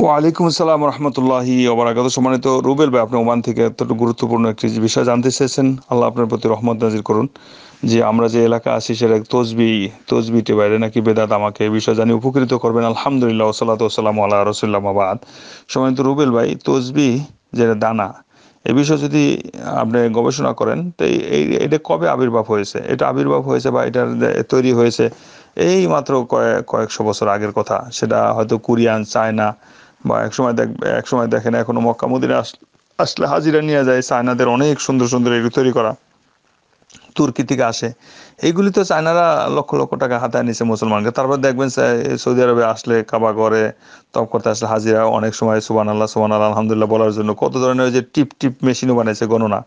ওয়ালাইকুম আসসালাম রহমতুল্লাহি ওবরাকাত সম্মানিত রুবেল ভাই আপনি ওমান থেকে এতটা গুরুত্বপূর্ণ একটি বিষয় জানতে চেয়েছেন আল্লাহ আপনার প্রতি রহমত নাজির করুন যে আমরা যে এলাকা আছি সেটা তসবি তসবিটি বাইরে নাকি বেদাত আমাকে এই বিষয়ে জানিয়ে উপকৃত করবেন আলহামদুলিল্লাহ ওসালাম আল্লাহ রসুল্লামাবাদ সম্মানিত রুবেল ভাই তসবি যেটা দানা এ বিষয়ে যদি আপনি গবেষণা করেন তো এই এটা কবে আবির্ভাব হয়েছে এটা আবির্ভাব হয়েছে বা এটা তৈরি হয়েছে এই মাত্র কয়েকশো বছর আগের কথা সেটা হয়তো কোরিয়ান চায়না বা এক সময় দেখবে এক সময় দেখেন এখনো মক্কা মদিনা আসলে হাজিরা নিয়ে যায় চায়নাদের অনেক সুন্দর সুন্দর এগুলো তৈরি করা তুর্কি থেকে আসে এইগুলি তো চায়নারা লক্ষ লক্ষ টাকা হাতায় নিছে মুসলমানকে তারপর দেখবেন সৌদি আরবে আসলে কাবা করে তপ করতে আসলে হাজিরা অনেক সময় সুবান আল্লাহ সুবান আল্লাহ আলহামদুলিল্লাহ বলার জন্য কত ধরনের ওই যে টিপ টিপ মেশিনও বানাইছে গণনা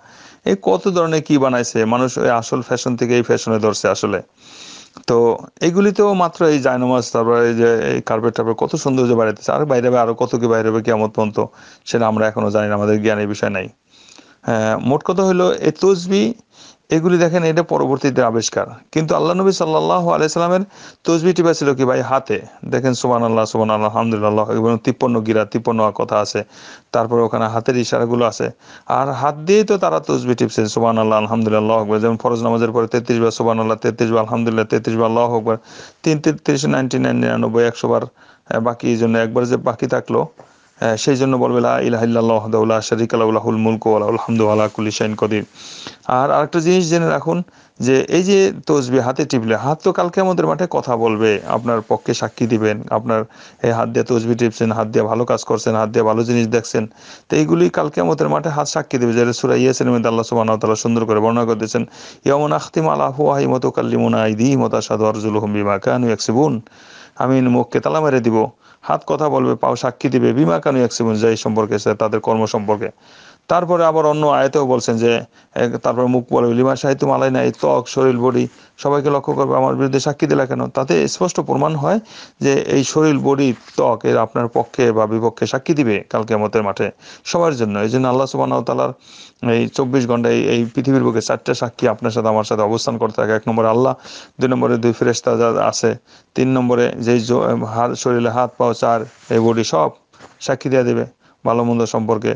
এই কত ধরনের কি বানাইছে মানুষ আসল ফ্যাশন থেকে এই ফ্যাশনে ধরছে আসলে তো এগুলিতেও মাত্র এই তারপর তারপরে যে এই কার্পেট টার্পেট কত সৌন্দর্য বাড়াইতেছে আর বাইরে আরও কত কি বাইরে কেমন পর্যন্ত সেটা আমরা এখনও জানি না আমাদের জ্ঞানের বিষয় নাই হ্যাঁ মোট কথা হলো এ তসবি এগুলি দেখেন এটা পরবর্তীতে আবিষ্কার কিন্তু আল্লাহ নবী সাল্লাহ আলাইসালামের তসবি টিপা ছিল কি ভাই হাতে দেখেন সুমান আল্লাহ সুমান আল্লাহ আলহামদুলিল্লাহ এবং তিপ্পন্ন গিরা তিপ্পন্ন কথা আছে তারপরে ওখানে হাতের ইশারাগুলো আছে আর হাত দিয়েই তো তারা তসবি টিপছেন সুমান আল্লাহ আলহামদুলিল্লাহ আকবর যেমন ফরজ নামাজের পরে তেত্রিশ বার সুমান আল্লাহ তেত্রিশ বার আলহামদুলিল্লাহ তেত্রিশ বার আল্লাহ আকবর তিন তেত্রিশ নাইনটি নাইন নিরানব্বই একশো বার বাকি জন্য একবার যে বাকি থাকলো হ্যাঁ, সেই জন্য বলবে লা ইলাহিল্লাহদাউল্লাহ শরিক আলাউলাহুল মুলক আলাউল হামদু আল্লাহ কুল্লি শাইন কদির আর আরেকটা জিনিস জেনে রাখুন যে এই যে তসবি হাতে টিপলে হাত তো কালকে আমাদের মাঠে কথা বলবে আপনার পক্ষে সাক্ষী দিবেন আপনার এই হাত দিয়ে তসবি টিপছেন হাত দিয়ে ভালো কাজ করছেন হাত দিয়ে ভালো জিনিস দেখছেন তো এইগুলি কালকে আমাদের মাঠে হাত সাক্ষী দেবে যেটা সুরা ইয়েছেন মধ্যে আল্লাহ সুবাহ তালা সুন্দর করে বর্ণনা করে দিয়েছেন ইয়মন আখতিম আলাহু আহি মতো কাল্লিমুনা আইদি মতাসাদু আরজুল হুম বিমা কানু একসিবুন আমি মুখকে তালা মেরে দিব হাত কথা বলবে পাও সাক্ষী দিবে বিমা কানু এক যাই সম্পর্কে তাদের কর্ম সম্পর্কে তারপরে আবার অন্য আয়তেও বলছেন যে তারপরে মুখ বলে লিমা সাহিত্য মালাই নাই ত্বক শরীর বডি সবাইকে লক্ষ্য করবে আমার বিরুদ্ধে সাক্ষী দিলা কেন তাতে স্পষ্ট প্রমাণ হয় যে এই শরীর বডি ত্বক এর আপনার পক্ষে বা বিপক্ষে সাক্ষী দিবে কালকে আমাদের মাঠে সবার জন্য এই জন্য আল্লাহ সুবান তালার এই চব্বিশ ঘন্টায় এই পৃথিবীর বুকে চারটে সাক্ষী আপনার সাথে আমার সাথে অবস্থান করতে থাকে এক নম্বরে আল্লাহ দুই নম্বরে দুই ফেরেস্তা যা আছে তিন নম্বরে যেই শরীরে হাত পাও চার এই বডি সব সাক্ষী দেওয়া দেবে ভালো মন্দ সম্পর্কে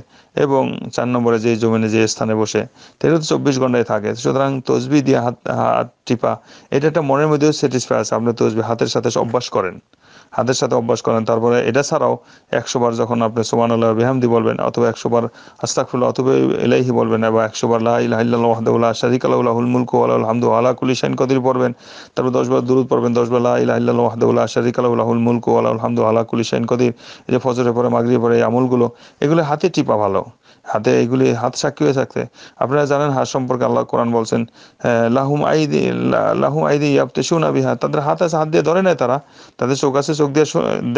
এবং চার নম্বরে যে জমিনে যে স্থানে বসে তেরো তো চব্বিশ ঘন্টায় থাকে সুতরাং তসবি দিয়ে হাত হাত টিপা এটা একটা মনের মধ্যেও স্যাটিসফাই আছে আপনি তসবি হাতের সাথে অভ্যাস করেন হাতের সাথে অভ্যাস করেন তারপরে এটা ছাড়াও একশোবার যখন আপনি সোমান আল্লাহ বেহামদি বলবেন অথবা একশোবার আস্তাকুল অথবা এলাইহি বলবেন এবং একশোবার লাহ ইহাল্লাহদুল্লাহ শাহিক আল্লাহুল মুলকু আল্লাহ হামদু আল্লাহ কুলি সাইন কদির পড়বেন তারপর দশবার দূরত পড়বেন দশবার লাহ ইহাল্লাহদুল্লাহ শাহিক আল্লাহুল মুলকু আল্লাহ হামদু আল্লাহ কুলি সাইন কদির এই যে ফজরে পরে মাগরি পরে এই আমলগুলো এগুলো হাতে টিপা ভালো হাতে এগুলি হাত সাক্ষী হয়ে থাকতে আপনারা জানেন হাত সম্পর্কে আল্লাহ কোরআন বলছেন লাহুম আইদি লাহুম আইদি ইয়াবতে শুনা বিহা তাদের হাত আছে হাত দিয়ে ধরে নেয় তারা তাদের চোখ আছে চোখ দিয়ে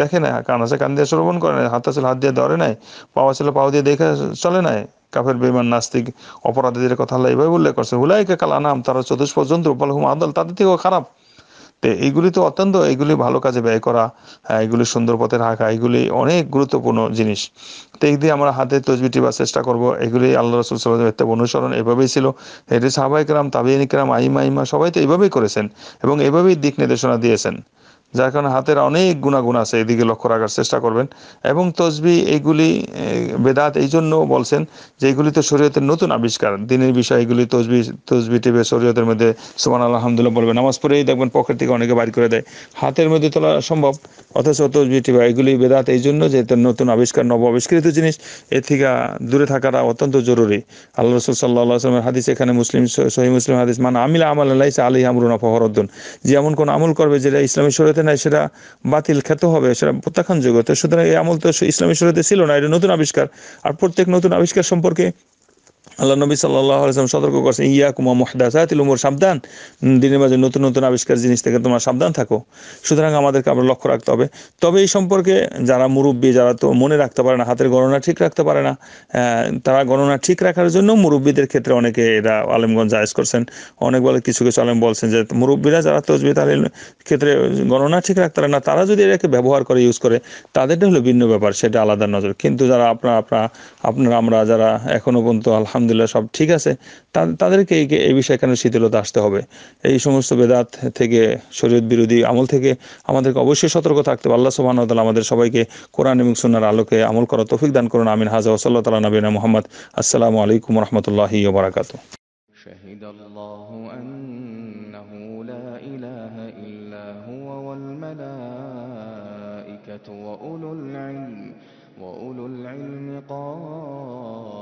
দেখে নেয় কান আছে কান দিয়ে শ্রবণ করে নেয় হাত আছে হাত দিয়ে ধরে নেয় পাওয়া ছিল পাও দিয়ে দেখে চলে নেয় কাফের বেমান নাস্তিক অপরাধীদের কথা আল্লাহ এভাবে উল্লেখ করছে হুলাইকা কালা নাম তারা চতুষ্পদ জন্তু বলহুম আদল তাদের থেকেও খারাপ তো এইগুলি তো অত্যন্ত এগুলি ভালো কাজে ব্যয় করা এগুলি সুন্দর পথে রাখা এগুলি অনেক গুরুত্বপূর্ণ জিনিস তো এই দিয়ে আমরা হাতে তজবিটি বা চেষ্টা করব এগুলি আল্লাহ রসুল সাল্লাহ অনুসরণ এভাবেই ছিল এটি সাহবাইকরাম তাবিয়ানিকরাম আইমা আইমা সবাই তো এভাবেই করেছেন এবং এভাবেই দিক নির্দেশনা দিয়েছেন যার কারণে হাতের অনেক গুণাগুণ আছে এদিকে লক্ষ্য রাখার চেষ্টা করবেন এবং তসবি এইগুলি বেদাত এই জন্য বলছেন যে এগুলি তো শরীয়তের নতুন আবিষ্কার দিনের বিষয় এগুলি তসবি তসবি টিপে শরীয়তের মধ্যে সুমান আলহামদুল্লাহ বলবেন নামাজ পড়েই দেখবেন পকেট থেকে অনেকে বাড়ি করে দেয় হাতের মধ্যে তোলা সম্ভব অথচ তসবি টিপে এগুলি বেদাত এই জন্য যে নতুন আবিষ্কার নব আবিষ্কৃত জিনিস এ থেকে দূরে থাকাটা অত্যন্ত জরুরি আল্লাহ রসুল সাল্লাহ হাদিস এখানে মুসলিম সহি মুসলিম হাদিস মানে আমিলা আমল আল্লাহ আলি আমরুন ফহরদ্দুন যে এমন কোন আমল করবে যেটা ইসলামী শরীয়তে সাথে নাই সেটা বাতিল খ্যাত হবে সেটা প্রত্যাখ্যান যোগ্য তো সুতরাং এই আমল তো ইসলামী শরীয়তে ছিল না এটা নতুন আবিষ্কার আর প্রত্যেক নতুন আবিষ্কার সম্পর্কে আল্লাহ নবী সাল্লাহ আলসালাম সতর্ক করছেন ইয়া কুমা তিল উমর সাবধান দিনের মাঝে নতুন নতুন আবিষ্কার জিনিস থেকে তোমরা সাবধান থাকো সুতরাং আমাদেরকে আমরা লক্ষ্য রাখতে হবে তবে এই সম্পর্কে যারা মুরব্বী যারা তো মনে রাখতে পারে না হাতের গণনা ঠিক রাখতে পারে না তারা গণনা ঠিক রাখার জন্য মুরব্বীদের ক্ষেত্রে অনেকে এরা আলেমগঞ্জ জায়জ করছেন অনেক বলে কিছু কিছু আলেম বলছেন যে মুরব্বীরা যারা তসবি তাহলে ক্ষেত্রে গণনা ঠিক রাখতে পারে না তারা যদি এটাকে ব্যবহার করে ইউজ করে তাদেরটা হলো ভিন্ন ব্যাপার সেটা আলাদা নজর কিন্তু যারা আপনার আপনার আপনারা আমরা যারা এখনও পর্যন্ত আলহামদুলিল্লাহ আলহামদুলিল্লাহ সব ঠিক আছে তাদেরকে এই বিষয়ে কেন শিথিলতা আসতে হবে এই সমস্ত বেদাত থেকে শরীয়ত বিরোধী আমল থেকে আমাদেরকে অবশ্যই সতর্ক থাকতে হবে আল্লাহ সুবাহ তালা আমাদের সবাইকে কোরআন এবং সুনার আলোকে আমল করা তফিক দান করুন আমিন হাজা ওসাল্লাহ তালা নবীন মোহাম্মদ আসসালামু আলাইকুম রহমতুল্লাহি ওবরাকাত وأولو العلم وأولو العلم قال